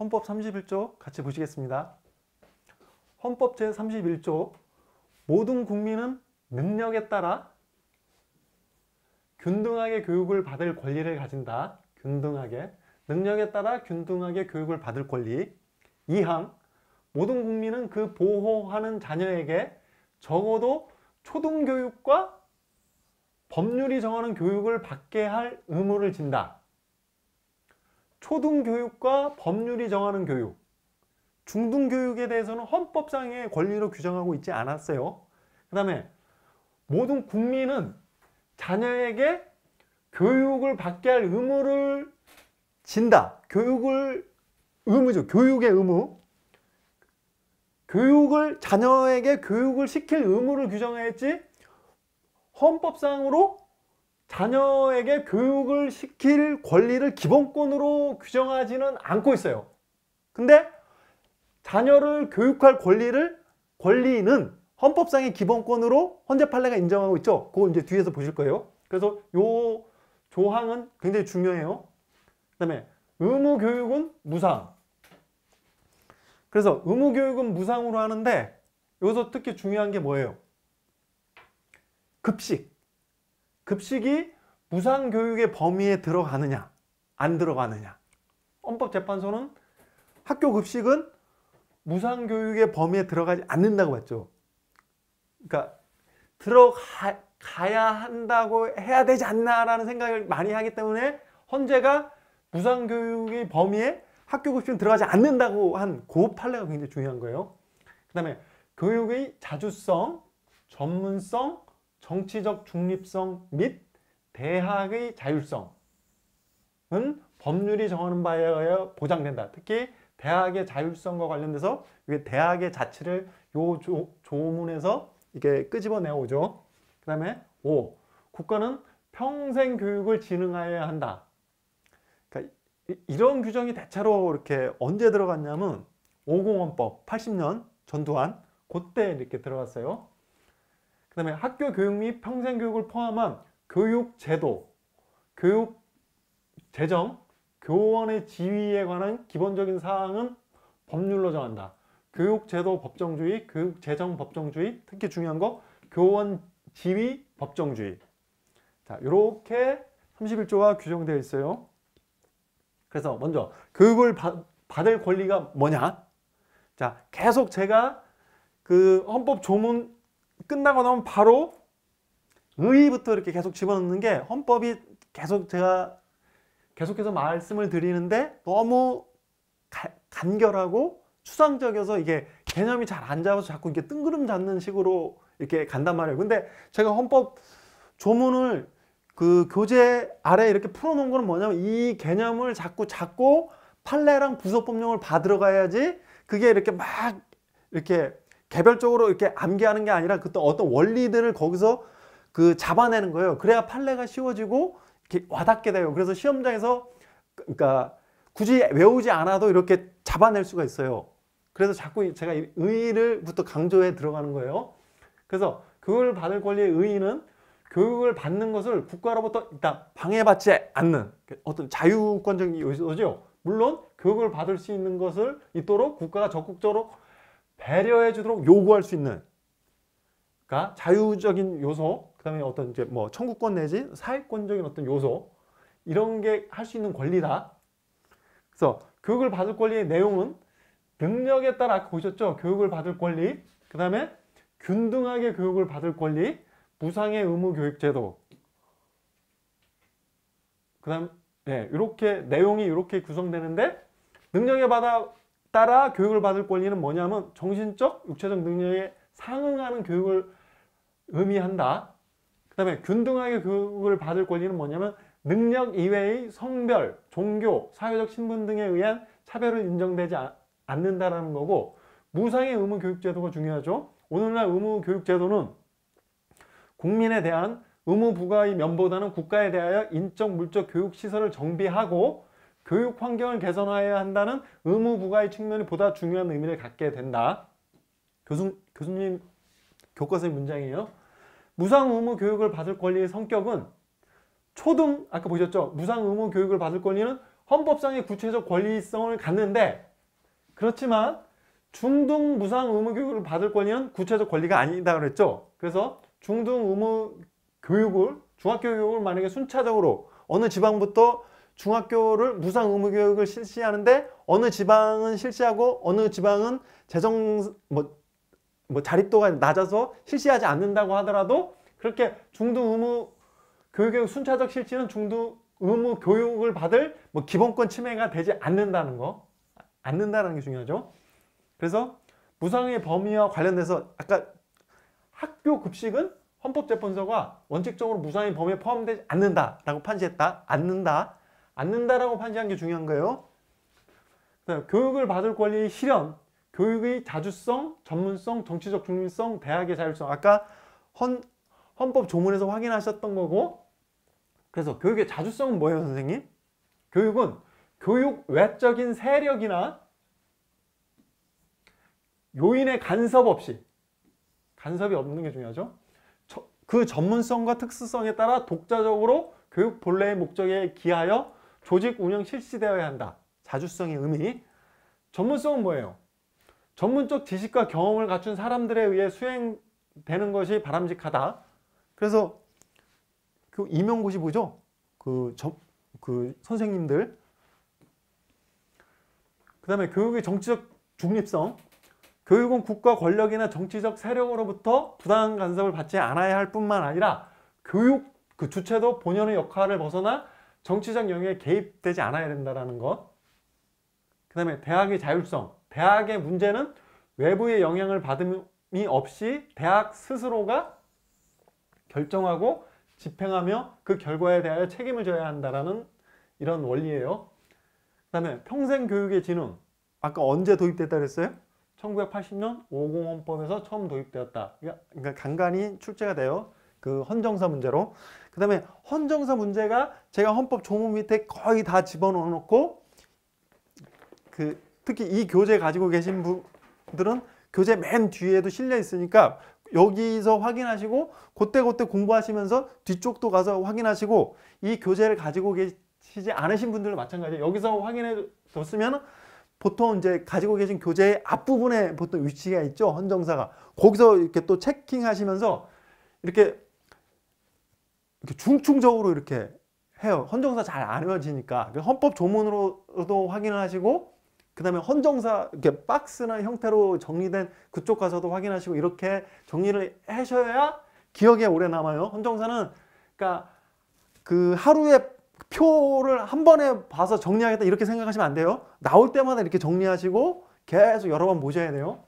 헌법 31조 같이 보시겠습니다. 헌법 제31조 모든 국민은 능력에 따라 균등하게 교육을 받을 권리를 가진다. 균등하게 능력에 따라 균등하게 교육을 받을 권리 2항 모든 국민은 그 보호하는 자녀에게 적어도 초등교육과 법률이 정하는 교육을 받게 할 의무를 진다. 초등교육과 법률이 정하는 교육, 중등교육에 대해서는 헌법상의 권리로 규정하고 있지 않았어요. 그 다음에 모든 국민은 자녀에게 교육을 받게 할 의무를 진다. 교육을 의무죠. 교육의 의무. 교육을 자녀에게 교육을 시킬 의무를 규정했지 헌법상으로 자녀에게 교육을 시킬 권리를 기본권으로 규정하지는 않고 있어요. 근데 자녀를 교육할 권리를 권리는 헌법상의 기본권으로 헌재 판례가 인정하고 있죠. 그거 이제 뒤에서 보실 거예요. 그래서 요 조항은 굉장히 중요해요. 그다음에 의무 교육은 무상. 그래서 의무 교육은 무상으로 하는데 여기서 특히 중요한 게 뭐예요? 급식. 급식이 무상교육의 범위에 들어가느냐 안 들어가느냐 헌법재판소는 학교 급식은 무상교육의 범위에 들어가지 않는다고 했죠 그러니까 들어가야 한다고 해야 되지 않나라는 생각을 많이 하기 때문에 헌재가 무상교육의 범위에 학교 급식은 들어가지 않는다고 한그 판례가 굉장히 중요한 거예요 그 다음에 교육의 자주성, 전문성, 정치적 중립성 및 대학의 자율성은 법률이 정하는 바에 의하여 보장된다. 특히 대학의 자율성과 관련돼서 이게 대학의 자치를 요 조, 조문에서 이게 끄집어내오죠. 그 다음에 5. 국가는 평생 교육을 진흥하여야 한다. 그러니까 이런 규정이 대체로 이렇게 언제 들어갔냐면 5공원법 80년 전두환 그때 이렇게 들어갔어요. 그 다음에 학교 교육 및 평생교육을 포함한 교육 제도, 교육 재정, 교원의 지위에 관한 기본적인 사항은 법률로 정한다. 교육제도 법정주의, 교육재정 법정주의, 특히 중요한 거 교원 지위 법정주의. 자, 이렇게 31조가 규정되어 있어요. 그래서 먼저 교육을 받, 받을 권리가 뭐냐? 자, 계속 제가 그 헌법 조문 끝나고 나면 바로 의부터 이렇게 계속 집어넣는 게 헌법이 계속 제가 계속해서 말씀을 드리는데 너무 가, 간결하고 추상적이어서 이게 개념이 잘 안 잡아서 자꾸 이게 뜬구름 잡는 식으로 이렇게 간단 말이에요. 근데 제가 헌법 조문을 그 교재 아래 이렇게 풀어놓은 거는 뭐냐면 이 개념을 자꾸 잡고 판례랑 부서법령을 받으러 가야지 그게 이렇게 막 이렇게 개별적으로 이렇게 암기하는 게 아니라 그 어떤 원리들을 거기서 그 잡아내는 거예요. 그래야 판례가 쉬워지고 이렇게 와닿게 돼요. 그래서 시험장에서 그러니까 굳이 외우지 않아도 이렇게 잡아낼 수가 있어요. 그래서 자꾸 제가 의의를부터 강조해 들어가는 거예요. 그래서 교육을 받을 권리의 의의는 교육을 받는 것을 국가로부터 일단 방해받지 않는 어떤 자유권적인 요소죠. 물론 교육을 받을 수 있는 것을 있도록 국가가 적극적으로 배려해 주도록 요구할 수 있는 그러니까 자유적인 요소 그다음에 어떤 이제 뭐 청구권 내지 사회권적인 어떤 요소 이런 게 할 수 있는 권리다. 그래서 교육을 받을 권리의 내용은 능력에 따라 보셨죠? 교육을 받을 권리, 그 다음에 균등하게 교육을 받을 권리, 무상의 의무 교육 제도. 그 다음, 예, 네, 이렇게 내용이 이렇게 구성되는데 능력에 받아 따라 교육을 받을 권리는 뭐냐면 정신적, 육체적 능력에 상응하는 교육을 의미한다. 그 다음에 균등하게 교육을 받을 권리는 뭐냐면 능력 이외의 성별, 종교, 사회적 신분 등에 의한 차별을 인정되지 않는다라는 거고 무상의 의무 교육제도가 중요하죠. 오늘날 의무 교육제도는 국민에 대한 의무 부과의 면보다는 국가에 대하여 인적, 물적, 교육시설을 정비하고 교육 환경을 개선하여야 한다는 의무 부과의 측면이 보다 중요한 의미를 갖게 된다. 교수, 교수님 교과서의 문장이에요. 무상 의무 교육을 받을 권리의 성격은 초등, 아까 보셨죠? 무상 의무 교육을 받을 권리는 헌법상의 구체적 권리성을 갖는데 그렇지만 중등 무상 의무 교육을 받을 권리는 구체적 권리가 아니다 그랬죠. 그래서 중등 의무 교육을 중학교 교육을 만약에 순차적으로 어느 지방부터 중학교를 무상 의무 교육을 실시하는데 어느 지방은 실시하고 어느 지방은 재정 뭐, 뭐 자립도가 낮아서 실시하지 않는다고 하더라도 그렇게 중등 의무 교육의 순차적 실시는 중등 의무 교육을 받을 뭐 기본권 침해가 되지 않는다는 거 않는다는 게 중요하죠. 그래서 무상의 범위와 관련돼서 아까 학교 급식은 헌법재판소가 원칙적으로 무상의 범위에 포함되지 않는다라고 판시했다. 않는다. 않는다라고 판시한 게 중요한 거예요. 교육을 받을 권리의 실현, 교육의 자주성, 전문성, 정치적 중립성, 대학의 자율성. 아까 헌, 헌법 조문에서 확인하셨던 거고 그래서 교육의 자주성은 뭐예요, 선생님? 교육은 교육 외적인 세력이나 요인의 간섭 없이 간섭이 없는 게 중요하죠. 그 전문성과 특수성에 따라 독자적으로 교육 본래의 목적에 기하여 조직 운영 실시되어야 한다. 자주성의 의미. 전문성은 뭐예요? 전문적 지식과 경험을 갖춘 사람들에 의해 수행되는 것이 바람직하다. 그래서 그 임용고시 보죠? 그, 저, 그 선생님들. 그 다음에 교육의 정치적 중립성. 교육은 국가 권력이나 정치적 세력으로부터 부당한 간섭을 받지 않아야 할 뿐만 아니라 교육 그 주체도 본연의 역할을 벗어나 정치적 영역에 개입되지 않아야 된다는 것. 그 다음에 대학의 자율성. 대학의 문제는 외부의 영향을 받음이 없이 대학 스스로가 결정하고 집행하며 그 결과에 대하여 책임을 져야 한다는 이런 원리예요. 그 다음에 평생교육의 진흥. 아까 언제 도입됐다 그랬어요? 1980년 5공헌법에서 처음 도입되었다. 그러니까, 그러니까 간간히 출제가 돼요. 그 헌정사 문제로 그 다음에 헌정사 문제가 제가 헌법 조문 밑에 거의 다 집어넣어 놓고 그 특히 이 교재 가지고 계신 분들은 교재 맨 뒤에도 실려 있으니까 여기서 확인하시고 그때그때 공부하시면서 뒤쪽도 가서 확인하시고 이 교재를 가지고 계시지 않으신 분들도 마찬가지예요. 여기서 확인해 뒀으면 보통 이제 가지고 계신 교재의 앞부분에 보통 위치가 있죠. 헌정사가. 거기서 이렇게 또 체킹하시면서 이렇게 이렇게 중충적으로 이렇게 해요. 헌정사 잘 안 외워지니까 헌법 조문으로도 확인 하시고 그 다음에 헌정사 이렇게 박스나 형태로 정리된 그쪽 가서도 확인하시고 이렇게 정리를 하셔야 기억에 오래 남아요. 헌정사는 그러니까 그 하루에 표를 한 번에 봐서 정리하겠다 이렇게 생각하시면 안 돼요. 나올 때마다 이렇게 정리하시고 계속 여러 번 보셔야 돼요.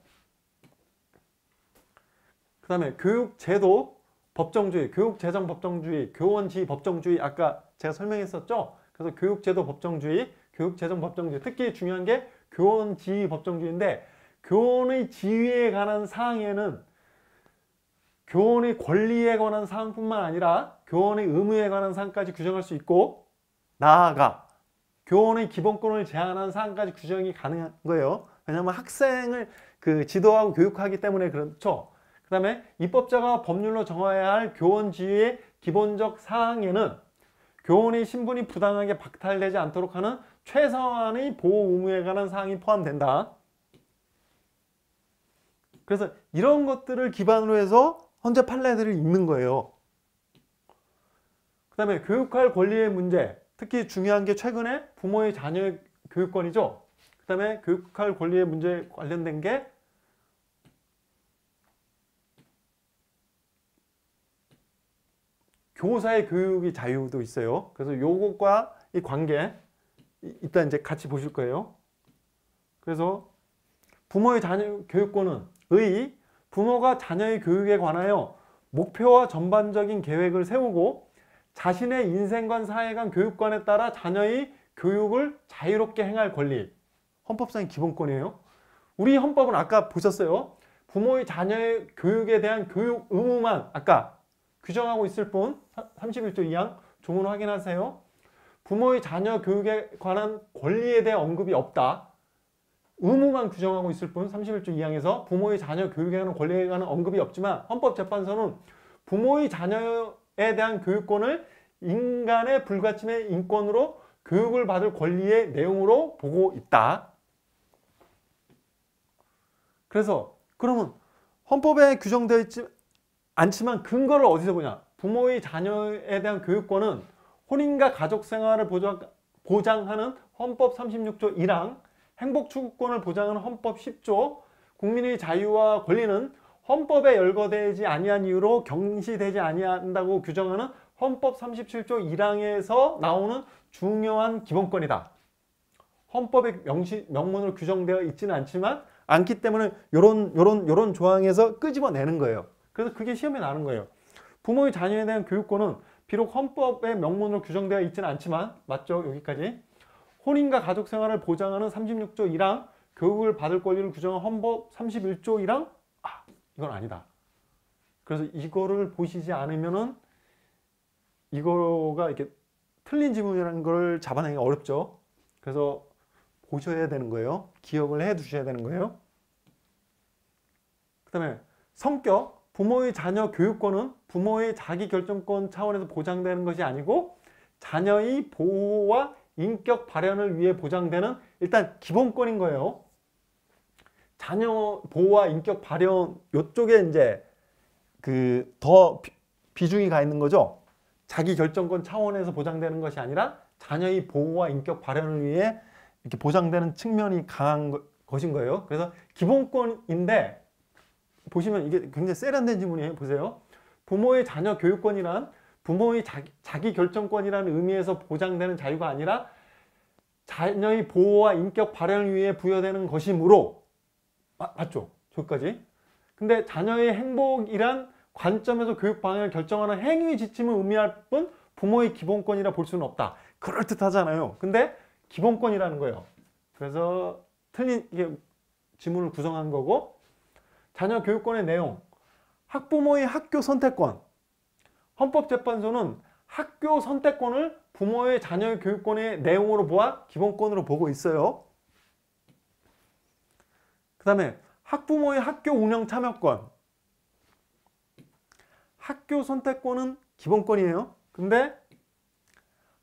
그 다음에 교육제도 법정주의, 교육재정 법정주의, 교원지 법정주의 아까 제가 설명했었죠? 그래서 교육제도 법정주의, 교육재정 법정주의 특히 중요한 게 교원지휘 법정주의인데 교원의 지위에 관한 사항에는 교원의 권리에 관한 사항뿐만 아니라 교원의 의무에 관한 사항까지 규정할 수 있고 나아가 교원의 기본권을 제한한 사항까지 규정이 가능한 거예요. 왜냐하면 학생을 그 지도하고 교육하기 때문에 그렇죠. 그 다음에 입법자가 법률로 정하여야 할 교원지위의 기본적 사항에는 교원의 신분이 부당하게 박탈되지 않도록 하는 최소한의 보호 의무에 관한 사항이 포함된다. 그래서 이런 것들을 기반으로 해서 헌재 판례들을 읽는 거예요. 그 다음에 교육할 권리의 문제, 특히 중요한 게 최근에 부모의 자녀의 교육권이죠. 그 다음에 교육할 권리의 문제 관련된 게 교사의 교육의 자유도 있어요. 그래서 요것과 이 관계 일단 이제 같이 보실 거예요. 그래서 부모의 자녀 교육권은 의 부모가 자녀의 교육에 관하여 목표와 전반적인 계획을 세우고 자신의 인생관, 사회관, 교육관에 따라 자녀의 교육을 자유롭게 행할 권리 헌법상의 기본권이에요. 우리 헌법은 아까 보셨어요. 부모의 자녀의 교육에 대한 교육 의무만 아까 규정하고 있을 뿐 31조 2항 조문 확인하세요. 부모의 자녀 교육에 관한 권리에 대한 언급이 없다. 의무만 규정하고 있을 뿐 31조 2항에서 부모의 자녀 교육에 관한 권리에 관한 언급이 없지만 헌법재판소는 부모의 자녀에 대한 교육권을 인간의 불가침의 인권으로 교육을 받을 권리의 내용으로 보고 있다. 그래서 그러면 헌법에 규정되어 있지 않지만 근거를 어디서 보냐 부모의 자녀에 대한 교육권은 혼인과 가족 생활을 보장, 하는 헌법 36조 1항 행복 추구권을 보장하는 헌법 10조 국민의 자유와 권리는 헌법에 열거되지 아니한 이유로 경시되지 아니한다고 규정하는 헌법 37조 1항에서 나오는 중요한 기본권이다. 헌법의 명시, 명문으로 규정되어 있지는 않지만 않기 때문에 이런 요런 요런 조항에서 끄집어내는 거예요. 그래서 그게 시험에 나는 거예요. 부모의 자녀에 대한 교육권은 비록 헌법의 명문으로 규정되어 있지는 않지만 맞죠? 여기까지 혼인과 가족 생활을 보장하는 36조 1항 교육을 받을 권리를 규정한 헌법 31조 1항 아 이건 아니다. 그래서 이거를 보시지 않으면은 이거가 이렇게 틀린 지문이라는 걸 잡아내기 어렵죠. 그래서 보셔야 되는 거예요. 기억을 해 두셔야 되는 거예요. 그 다음에 성격 부모의 자녀 교육권은 부모의 자기결정권 차원에서 보장되는 것이 아니고 자녀의 보호와 인격 발현을 위해 보장되는 일단 기본권인 거예요. 자녀 보호와 인격 발현 요쪽에 이제 그 더 비중이 가 있는 거죠. 자기 결정권 차원에서 보장되는 것이 아니라 자녀의 보호와 인격 발현을 위해 이렇게 보장되는 측면이 강한 것인 거예요. 그래서 기본권인데 보시면 이게 굉장히 세련된 지문이에요. 보세요. 부모의 자녀 교육권이란 부모의 자기, 자기 결정권이라는 의미에서 보장되는 자유가 아니라 자녀의 보호와 인격 발현을 위해 부여되는 것이므로 아, 맞죠? 저기까지 근데 자녀의 행복이란 관점에서 교육 방향을 결정하는 행위 지침을 의미할 뿐 부모의 기본권이라 볼 수는 없다 그럴듯하잖아요 근데 기본권이라는 거예요 그래서 틀린 이게 지문을 구성한 거고 자녀 교육권의 내용, 학부모의 학교 선택권 헌법재판소는 학교 선택권을 부모의 자녀 교육권의 내용으로 보아 기본권으로 보고 있어요. 그 다음에 학부모의 학교 운영 참여권 학교 선택권은 기본권이에요. 근데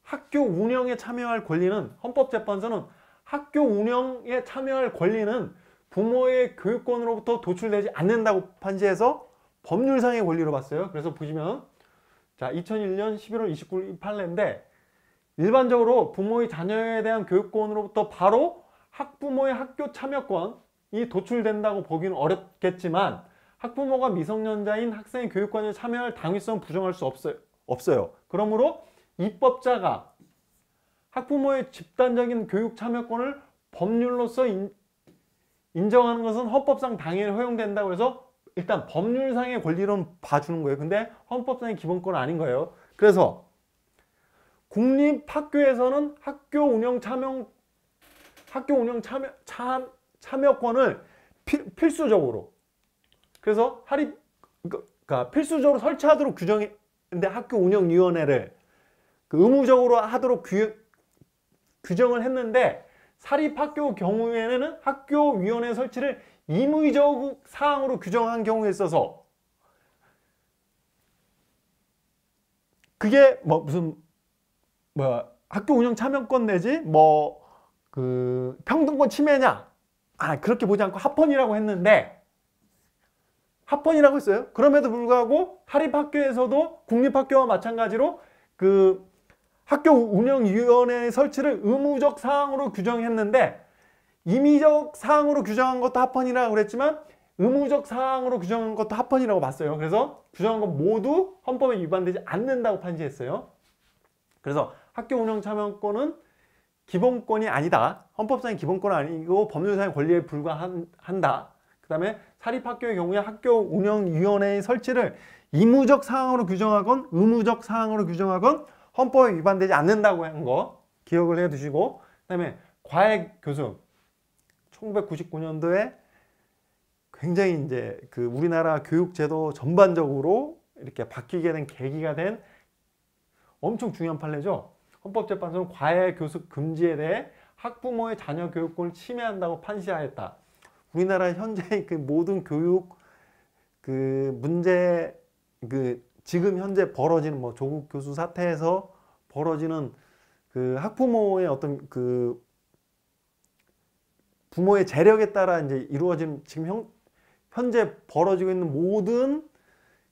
학교 운영에 참여할 권리는 헌법재판소는 학교 운영에 참여할 권리는 부모의 교육권으로부터 도출되지 않는다고 판시해서 법률상의 권리로 봤어요. 그래서 보시면 자 2001년 11월 29일 판례인데 일반적으로 부모의 자녀에 대한 교육권으로부터 바로 학부모의 학교 참여권이 도출된다고 보기는 어렵겠지만 학부모가 미성년자인 학생의 교육권에 참여할 당위성 부정할 수 없어요. 없어요. 그러므로 입법자가 학부모의 집단적인 교육 참여권을 법률로서 인정하는 것은 헌법상 당연히 허용된다고 해서 일단 법률상의 권리론 봐주는 거예요. 근데 헌법상의 기본권은 아닌 거예요. 그래서 국립학교에서는 학교 운영 참여 학교 운영 참여 참, 참여권을 피, 필수적으로 그래서 할인 그, 그러니까 필수적으로 설치하도록 규정했는데 학교 운영위원회를 그 의무적으로 하도록 규, 규정을 했는데 사립학교 경우에는 학교위원회 설치를 임의적 사항으로 규정한 경우에 있어서 그게 뭐 무슨 뭐야 학교 운영 참여권 내지 뭐 그 평등권 침해냐 아 그렇게 보지 않고 합헌이라고 했는데 합헌이라고 했어요 그럼에도 불구하고 사립학교에서도 국립학교와 마찬가지로 그 학교 운영위원회 의 설치를 의무적 사항으로 규정했는데 임의적 사항으로 규정한 것도 합헌이라고 그랬지만 의무적 사항으로 규정한 것도 합헌이라고 봤어요. 그래서 규정한 것 모두 헌법에 위반되지 않는다고 판시했어요. 그래서 학교 운영 참여권은 기본권이 아니다. 헌법상의 기본권은 아니고 법률상의 권리에 불과한다. 그 다음에 사립학교의 경우에 학교 운영위원회의 설치를 의무적 사항으로 규정하건 의무적 사항으로 규정하건 헌법에 위반되지 않는다고 한 거 기억을 해두시고 그다음에 과외 교수 1999년도에 굉장히 이제 그 우리나라 교육제도 전반적으로 이렇게 바뀌게 된 계기가 된 엄청 중요한 판례죠. 헌법재판소는 과외 교습 금지에 대해 학부모의 자녀 교육권을 침해한다고 판시하였다. 우리나라 현재 그 모든 교육 그 문제 그 지금 현재 벌어지는 뭐 조국 교수 사태에서 벌어지는 그 학부모의 어떤 그 부모의 재력에 따라 이제 이루어진 지금 형, 현재 벌어지고 있는 모든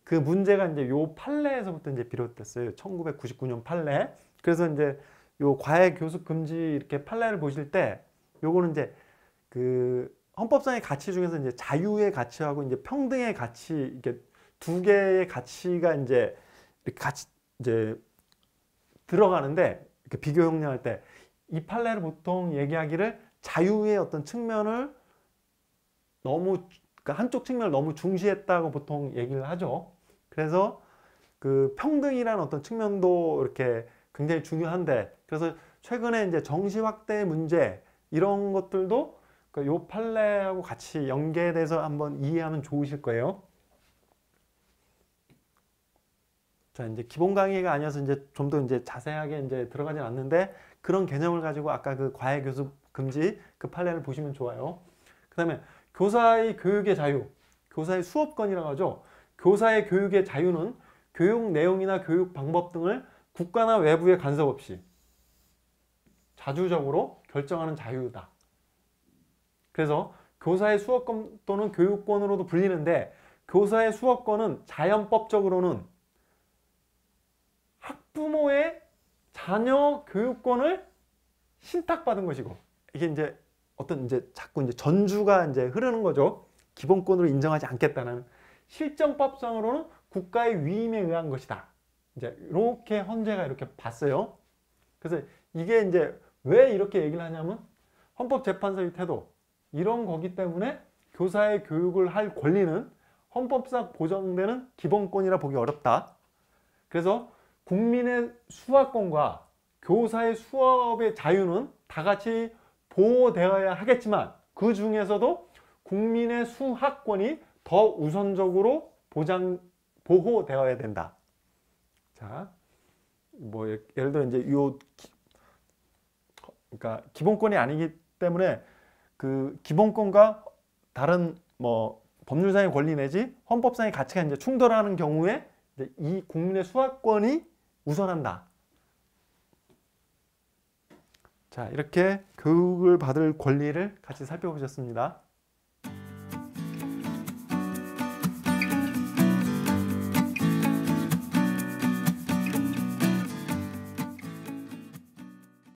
그 문제가 이제 요 판례에서부터 이제 비롯됐어요. 1999년 판례. 그래서 이제 요 과외 교습 금지 이렇게 판례를 보실 때 요거는 이제 그 헌법상의 가치 중에서 이제 자유의 가치하고 이제 평등의 가치 이렇게 두 개의 가치가 이제 이렇게 같이 이제 들어가는데 이렇게 비교 형량할 때 이 판례를 보통 얘기하기를 자유의 어떤 측면을 너무 그러니까 한쪽 측면을 너무 중시했다고 보통 얘기를 하죠. 그래서 그 평등이라는 어떤 측면도 이렇게 굉장히 중요한데 그래서 최근에 이제 정시 확대 문제 이런 것들도 그러니까 요 판례하고 같이 연계돼서 한번 이해하면 좋으실 거예요. 자, 이제 기본 강의가 아니어서 이제 좀 더 이제 자세하게 이제 들어가진 않는데 그런 개념을 가지고 아까 그 과외 교수 금지 그 판례를 보시면 좋아요. 그 다음에 교사의 교육의 자유, 교사의 수업권이라고 하죠. 교사의 교육의 자유는 교육 내용이나 교육 방법 등을 국가나 외부의 간섭 없이 자주적으로 결정하는 자유다. 그래서 교사의 수업권 또는 교육권으로도 불리는데 교사의 수업권은 자연법적으로는 학부모의 자녀 교육권을 신탁받은 것이고 이게 이제 어떤 이제 자꾸 이제 전주가 이제 흐르는 거죠. 기본권으로 인정하지 않겠다는 실정법상으로는 국가의 위임에 의한 것이다. 이제 이렇게 헌재가 이렇게 봤어요. 그래서 이게 이제 왜 이렇게 얘기를 하냐면 헌법재판소의 태도 이런 거기 때문에 교사의 교육을 할 권리는 헌법상 보장되는 기본권이라 보기 어렵다. 그래서 국민의 수학권과 교사의 수업의 자유는 다 같이 보호되어야 하겠지만 그 중에서도 국민의 수학권이 더 우선적으로 보장 보호되어야 된다. 자, 뭐 예, 예를 들어 이제 요 그러니까 기본권이 아니기 때문에 그 기본권과 다른 뭐 법률상의 권리 내지 헌법상의 가치가 이제 충돌하는 경우에 이 국민의 수학권이 우선한다. 자, 이렇게 교육을 받을 권리를 같이 살펴보셨습니다.